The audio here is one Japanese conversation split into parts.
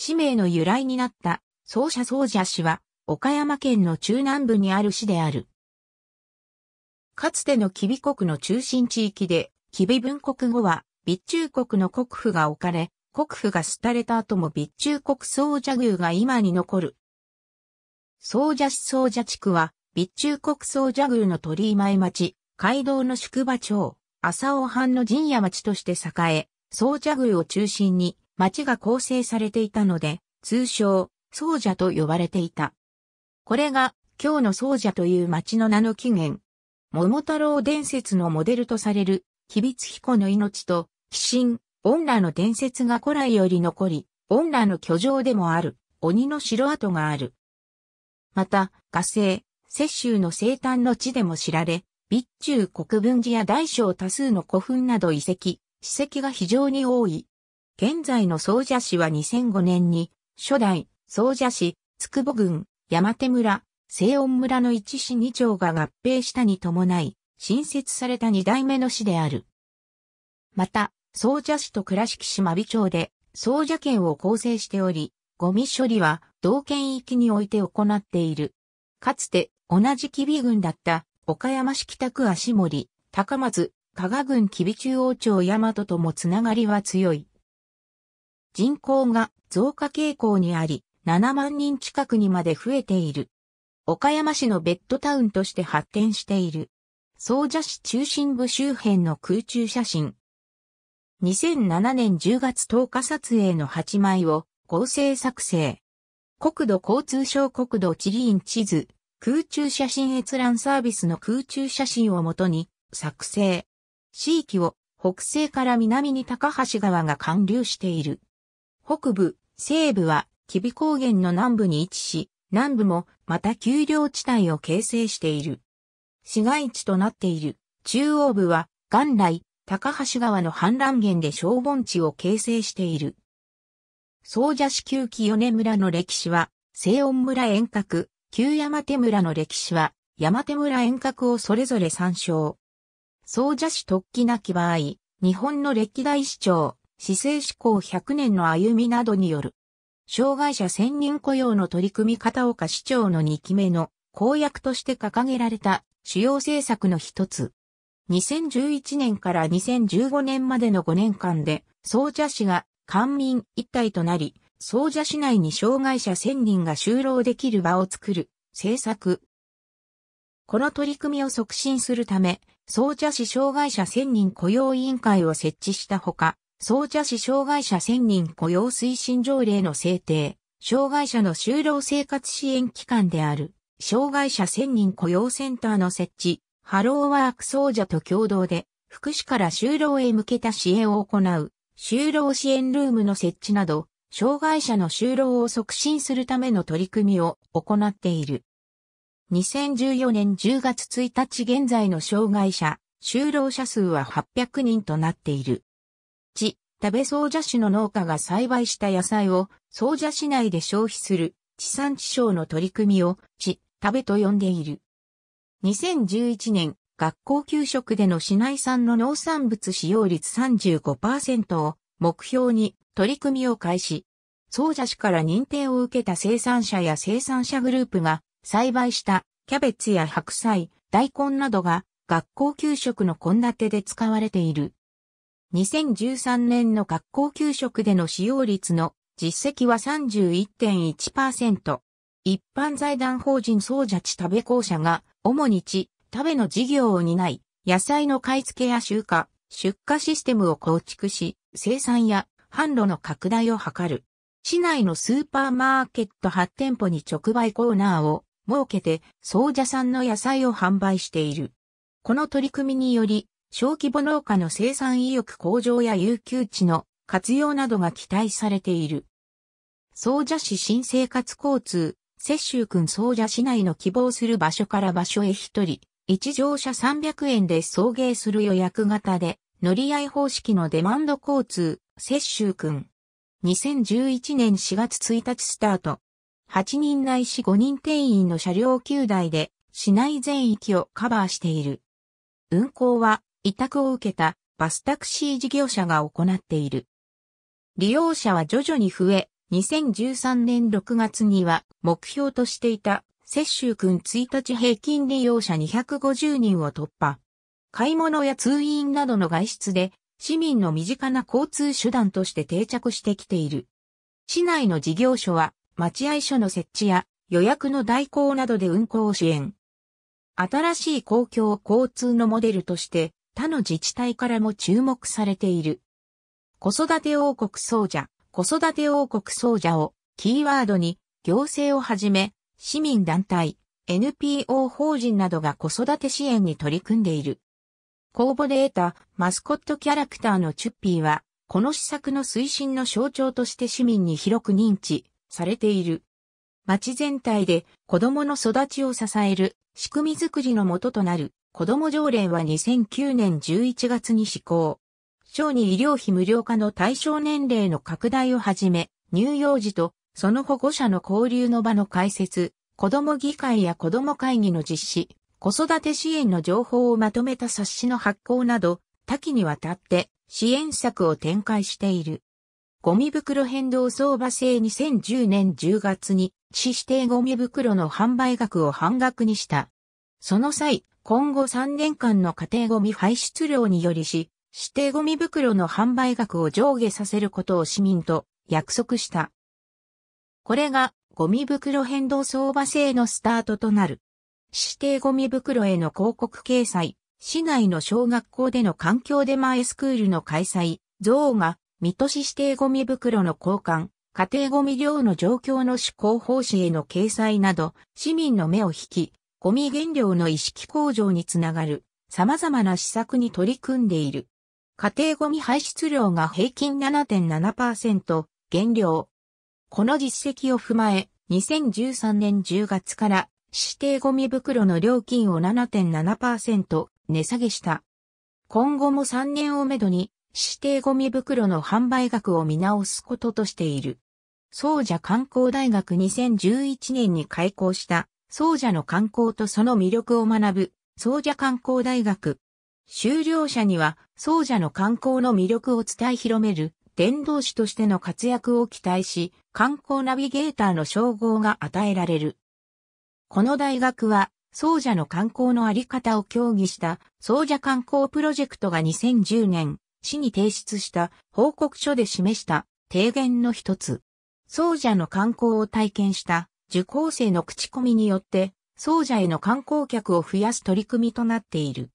氏名の由来になった、総者総者市は、岡山県の中南部にある市である。かつての吉備国の中心地域で、吉備文国後は、備中国の国府が置かれ、国府が廃れた後も備中国総社宮が今に残る。総社市総者地区は、備中国総社宮の鳥居前町、街道の宿場町、浅尾藩の陣屋町として栄え、総社宮を中心に、町が構成されていたので、通称、宗者と呼ばれていた。これが、今日の宗者という町の名の起源。桃太郎伝説のモデルとされる、吉備津彦の命と、鬼神、女の伝説が古来より残り、女の居城でもある、鬼の城跡がある。また、火星、雪州の生誕の地でも知られ、備中国分寺や大小多数の古墳など遺跡、史跡が非常に多い、現在の総社市は2005年に、初代、総社市、つくぼ郡、山手村、西温村の一市二町が合併したに伴い、新設された二代目の市である。また、総社市と倉敷市真備町で、総社県を構成しており、ゴミ処理は同県域において行っている。かつて、同じ吉備郡だった、岡山市北区足森、高松、加賀郡吉備中央町大和ともつながりは強い。人口が増加傾向にあり、7万人近くにまで増えている。岡山市のベッドタウンとして発展している。総社市中心部周辺の空中写真。2007年10月10日撮影の8枚を合成作成。国土交通省国土地理院地図、空中写真閲覧サービスの空中写真をもとに作成。地域を北西から南に高橋川が貫流している。北部、西部は、吉備高原の南部に位置し、南部もまた丘陵地帯を形成している。市街地となっている中央部は元来高橋川の氾濫源で小盆地を形成している。総社市旧木米村の歴史は西音村遠隔、旧山手村の歴史は山手村遠隔をそれぞれ参照。総社市突起なき場合、日本の歴代市長、市政志向100年の歩みなどによる、障害者専任雇用の取り組み片岡市長の2期目の公約として掲げられた主要政策の一つ。2011年から2015年までの5年間で、総社市が官民一体となり、総社市内に障害者1000人が就労できる場を作る政策。この取り組みを促進するため、総社市障害者1000人雇用委員会を設置したほか、総茶市障害者1000人雇用推進条例の制定、障害者の就労生活支援機関である、障害者1000人雇用センターの設置、ハローワーク総社と共同で、福祉から就労へ向けた支援を行う、就労支援ルームの設置など、障害者の就労を促進するための取り組みを行っている。2014年10月1日現在の障害者、就労者数は800人となっている。食べ総社市の農家が栽培した野菜を総社市内で消費する地産地消の取り組みを地、食べと呼んでいる。2011年、学校給食での市内産の農産物使用率35%を目標に取り組みを開始。総社市から認定を受けた生産者や生産者グループが栽培したキャベツや白菜、大根などが学校給食の献立で使われている。2013年の学校給食での使用率の実績は31.1%。一般財団法人総社地食べ公社が、主に地、食べの事業を担い、野菜の買い付けや集荷、出荷システムを構築し、生産や販路の拡大を図る。市内のスーパーマーケット8店舗に直売コーナーを設けて、総社産の野菜を販売している。この取り組みにより、小規模農家の生産意欲向上や有給地の活用などが期待されている。総社市新生活交通、摂州郡総社市内の希望する場所から場所へ一人、一乗車300円で送迎する予約型で、乗り合い方式のデマンド交通、摂州郡。2011年4月1日スタート。8人内し5人定員の車両9台で、市内全域をカバーしている。運行は、委託を受けたバスタクシー事業者が行っている。利用者は徐々に増え、2013年6月には目標としていた接種君1日平均利用者250人を突破。買い物や通院などの外出で市民の身近な交通手段として定着してきている。市内の事業所は待合所の設置や予約の代行などで運行を支援。新しい公共交通のモデルとして他の自治体からも注目されている。子育て王国総者、子育て王国総者をキーワードに行政をはじめ市民団体、NPO 法人などが子育て支援に取り組んでいる。公募で得たマスコットキャラクターのチュッピーは、この施策の推進の象徴として市民に広く認知されている。町全体で子供の育ちを支える仕組みづくりのもととなる子供条例は2009年11月に施行。小児医療費無料化の対象年齢の拡大をはじめ、乳幼児とその保護者の交流の場の開設、子供議会や子供会議の実施、子育て支援の情報をまとめた冊子の発行など、多岐にわたって支援策を展開している。ゴミ袋変動相場制2010年10月に、市指定ゴミ袋の販売額を半額にした。その際、今後3年間の家庭ゴミ排出量によりし、指定ゴミ袋の販売額を上下させることを市民と約束した。これがゴミ袋変動相場制のスタートとなる。指定ゴミ袋への広告掲載、市内の小学校での環境デマエスクールの開催、増が、水戸市指定ゴミ袋の交換、家庭ゴミ量の状況の施行方針への掲載など、市民の目を引き、ゴミ原料の意識向上につながる様々な施策に取り組んでいる。家庭ゴミ排出量が平均7.7%減量。この実績を踏まえ、2013年10月から指定ゴミ袋の料金を7.7%値下げした。今後も3年をめどに指定ゴミ袋の販売額を見直すこととしている。総社観光大学2011年に開校した宗者の観光とその魅力を学ぶ、宗者観光大学。修了者には、宗者の観光の魅力を伝え広める、伝道師としての活躍を期待し、観光ナビゲーターの称号が与えられる。この大学は、宗者の観光のあり方を協議した、宗者観光プロジェクトが2010年、市に提出した報告書で示した提言の一つ。宗者の観光を体験した受講生の口コミによって、総社への観光客を増やす取り組みとなっている。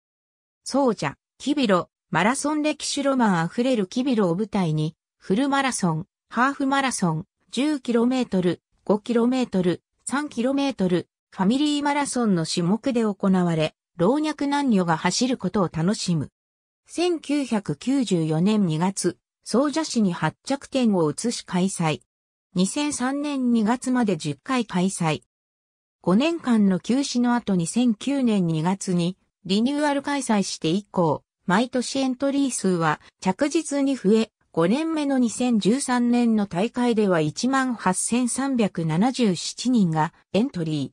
総社、キビロ、マラソン歴史ロマンあふれるキビロを舞台に、フルマラソン、ハーフマラソン、10km、5km、3km、ファミリーマラソンの種目で行われ、老若男女が走ることを楽しむ。1994年2月、総社市に発着点を移し開催。2003年2月まで10回開催。5年間の休止の後2009年2月にリニューアル開催して以降、毎年エントリー数は着実に増え、5年目の2013年の大会では18,377人がエントリー。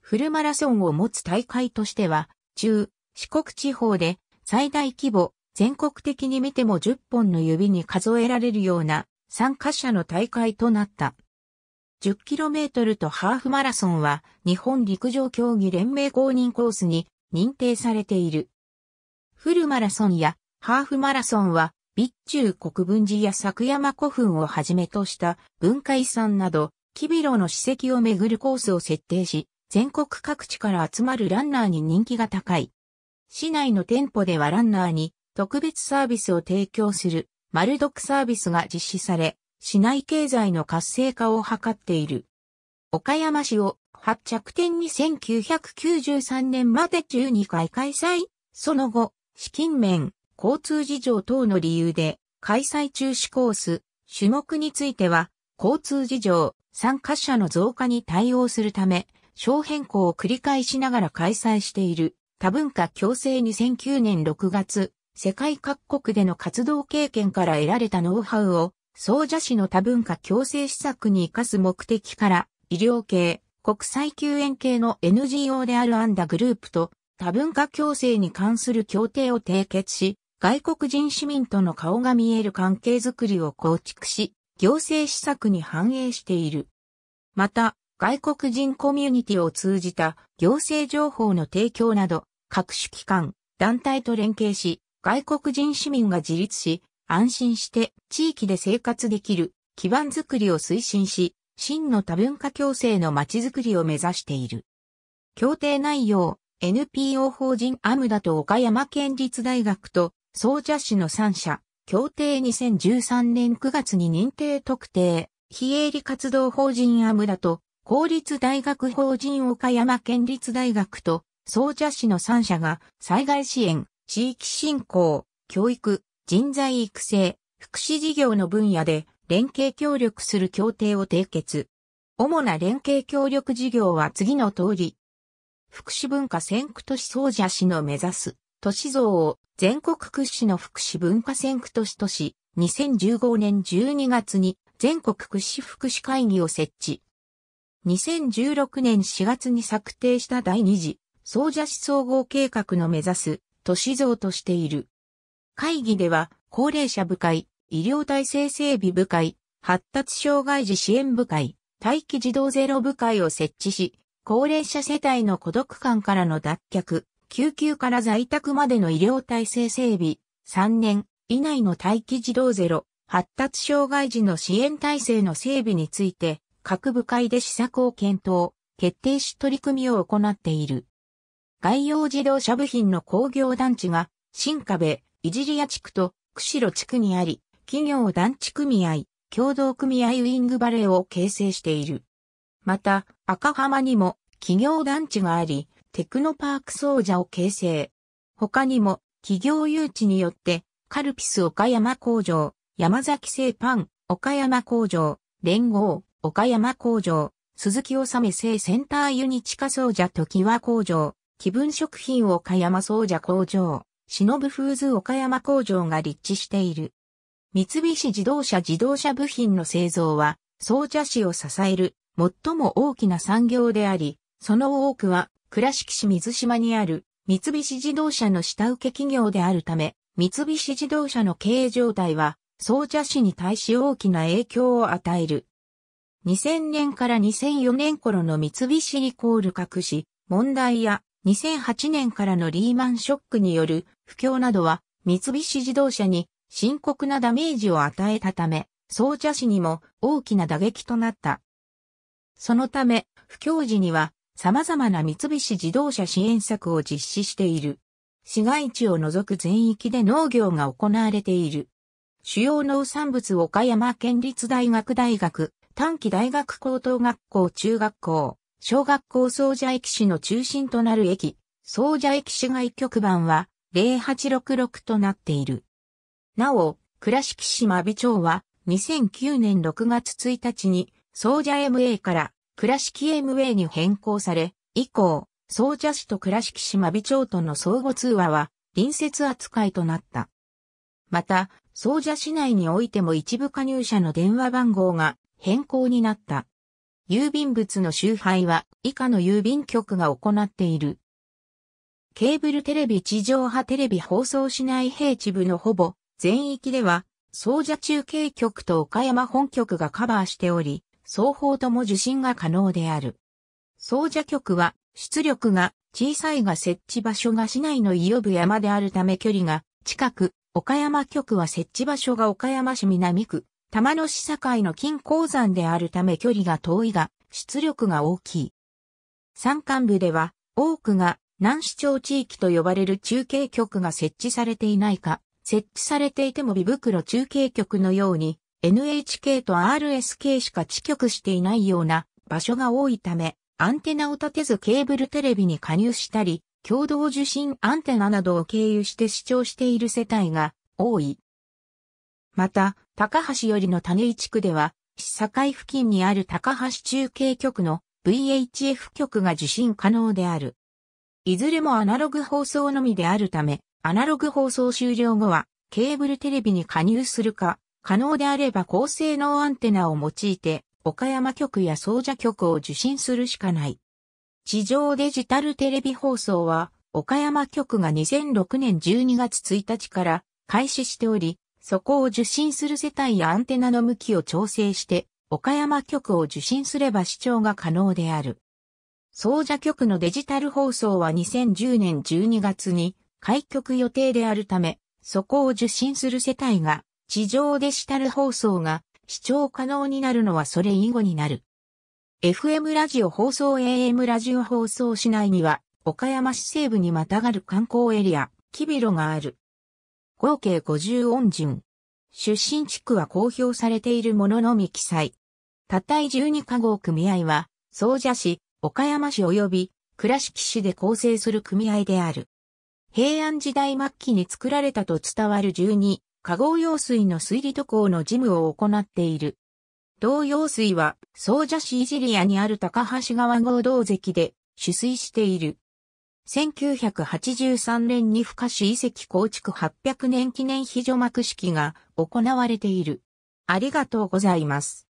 フルマラソンを持つ大会としては、中、四国地方で最大規模、全国的に見ても10本の指に数えられるような参加者の大会となった。10km とハーフマラソンは日本陸上競技連盟公認コースに認定されている。フルマラソンやハーフマラソンは、備中国分寺や作山古墳をはじめとした文化遺産など、キビロの史跡をめぐるコースを設定し、全国各地から集まるランナーに人気が高い。市内の店舗ではランナーに特別サービスを提供する丸読サービスが実施され、市内経済の活性化を図っている。岡山市を発着点に1993年まで12回開催。その後、資金面、交通事情等の理由で開催中止コース、種目については、交通事情、参加者の増加に対応するため、小変更を繰り返しながら開催している多文化共生2009年6月、世界各国での活動経験から得られたノウハウを、総社市の多文化共生施策に生かす目的から、医療系、国際救援系の NGO であるアンダグループと多文化共生に関する協定を締結し、外国人市民との顔が見える関係づくりを構築し、行政施策に反映している。また、外国人コミュニティを通じた行政情報の提供など、各種機関、団体と連携し、外国人市民が自立し、安心して地域で生活できる基盤づくりを推進し、真の多文化共生のまちづくりを目指している。協定内容、NPO 法人アムダと岡山県立大学と総社市の3社、協定2013年9月に認定特定、非営利活動法人アムダと公立大学法人岡山県立大学と総社市の3社が災害支援、地域振興、教育、人材育成、福祉事業の分野で連携協力する協定を締結。主な連携協力事業は次の通り。福祉文化先駆都市総社市の目指す都市像を全国屈指の福祉文化先駆都市とし、2015年12月に全国屈指福祉会議を設置。2016年4月に策定した第2次総社市総合計画の目指す都市像としている。会議では、高齢者部会、医療体制整備部会、発達障害児支援部会、待機児童ゼロ部会を設置し、高齢者世帯の孤独感からの脱却、救急から在宅までの医療体制整備、3年以内の待機児童ゼロ、発達障害児の支援体制の整備について、各部会で施策を検討、決定し取り組みを行っている。外洋自動車部品の工業団地が、新壁、いじりや地区と釧路地区にあり、企業団地組合、共同組合ウィングバレーを形成している。また、赤浜にも企業団地があり、テクノパーク総社を形成。他にも、企業誘致によって、カルピス岡山工場、山崎製パン、岡山工場、連合、岡山工場、鈴木治製センターユニ地下総社時和工場、気分食品岡山総社工場、忍フーズ岡山工場が立地している。三菱自動車自動車部品の製造は、総社市を支える最も大きな産業であり、その多くは倉敷市水島にある三菱自動車の下請け企業であるため、三菱自動車の経営状態は、総社市に対し大きな影響を与える。2000年から2004年頃の三菱リコール隠し、問題や2008年からのリーマンショックによる不況などは三菱自動車に深刻なダメージを与えたため、総社市にも大きな打撃となった。そのため、不況時には様々な三菱自動車支援策を実施している。市街地を除く全域で農業が行われている。主要農産物岡山県立大学大学、短期大学高等学校中学校、小学校総社駅市の中心となる駅、総社駅市外局番は0866となっている。なお、倉敷市真備町は2009年6月1日に総社 MA から倉敷 MA に変更され、以降、総社市と倉敷市真備町との相互通話は隣接扱いとなった。また、総社市内においても一部加入者の電話番号が変更になった。郵便物の集配は以下の郵便局が行っている。ケーブルテレビ地上波テレビ放送しない平地部のほぼ全域では、総社中継局と岡山本局がカバーしており、双方とも受信が可能である。総社局は出力が小さいが設置場所が市内の伊予部山であるため距離が近く、岡山局は設置場所が岡山市南区、玉の市境の金鉱山であるため距離が遠いが、出力が大きい。山間部では、多くが南市町地域と呼ばれる中継局が設置されていないか、設置されていても美袋中継局のように NHK と RSK しか地局していないような場所が多いため、アンテナを立てずケーブルテレビに加入したり、共同受信アンテナなどを経由して視聴している世帯が多い。また、高橋よりの種井地区では、市境付近にある高橋中継局の VHF 局が受信可能である。いずれもアナログ放送のみであるため、アナログ放送終了後は、ケーブルテレビに加入するか、可能であれば高性能アンテナを用いて、岡山局や総社局を受信するしかない。地上デジタルテレビ放送は、岡山局が2006年12月1日から開始しており、そこを受信する世帯やアンテナの向きを調整して、岡山局を受信すれば視聴が可能である。総社局のデジタル放送は2010年12月に開局予定であるため、そこを受信する世帯が地上デジタル放送が視聴可能になるのはそれ以後になる。FM ラジオ放送 AM ラジオ放送市内には岡山市西部にまたがる観光エリア、キビロがある。合計50音順。出身地区は公表されているもののみ記載。たった12加号組合は、総社市、岡山市及び倉敷市で構成する組合である。平安時代末期に作られたと伝わる12、加号用水の水利渡航の事務を行っている。同用水は、総社市イジリアにある高橋川合同関で取水している。1983年に深市遺跡構築800年記念非除幕式が行われている。ありがとうございます。